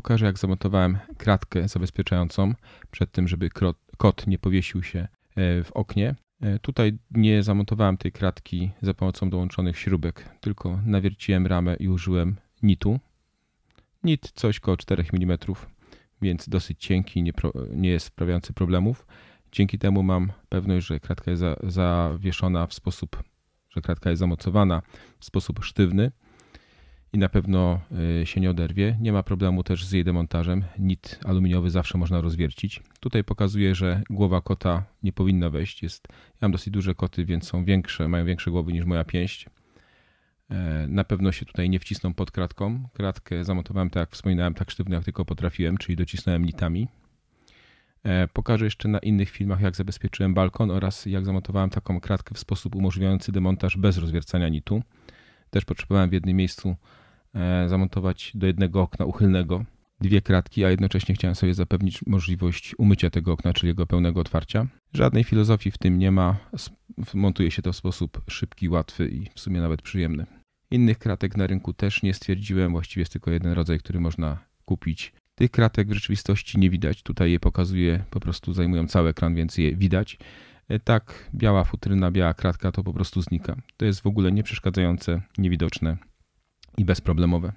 pokażę jak zamontowałem kratkę zabezpieczającą przed tym, żeby kot nie powiesił się e, w oknie. E, tutaj nie zamontowałem tej kratki za pomocą dołączonych śrubek, tylko nawierciłem ramę i użyłem nitu. Nit coś koło 4 mm, więc dosyć cienki, nie, pro, nie jest sprawiający problemów. Dzięki temu mam pewność, że kratka jest zawieszona w sposób, że kratka jest zamocowana w sposób sztywny i na pewno y, się nie oderwie. Nie ma problemu też z jej demontażem. Nit aluminiowy zawsze można rozwiercić. Tutaj pokazuje, że głowa kota nie powinna wejść. Jest, ja mam dosyć duże koty, więc są większe, mają większe głowy niż moja pięść. E, na pewno się tutaj nie wcisną pod kratką. Kratkę zamontowałem, tak jak wspominałem, tak sztywno jak tylko potrafiłem, czyli docisnąłem nitami. E, pokażę jeszcze na innych filmach, jak zabezpieczyłem balkon oraz jak zamontowałem taką kratkę w sposób umożliwiający demontaż bez rozwiercania nitu. Też potrzebowałem w jednym miejscu e, zamontować do jednego okna uchylnego dwie kratki, a jednocześnie chciałem sobie zapewnić możliwość umycia tego okna, czyli jego pełnego otwarcia. Żadnej filozofii w tym nie ma. Montuje się to w sposób szybki, łatwy i w sumie nawet przyjemny. Innych kratek na rynku też nie stwierdziłem, właściwie jest tylko jeden rodzaj, który można kupić. Tych kratek w rzeczywistości nie widać. Tutaj je pokazuję, po prostu zajmują cały ekran, więc je widać. E, tak biała futryna, biała kratka to po prostu znika. To jest w ogóle nieprzeszkadzające, niewidoczne i bezproblemowe.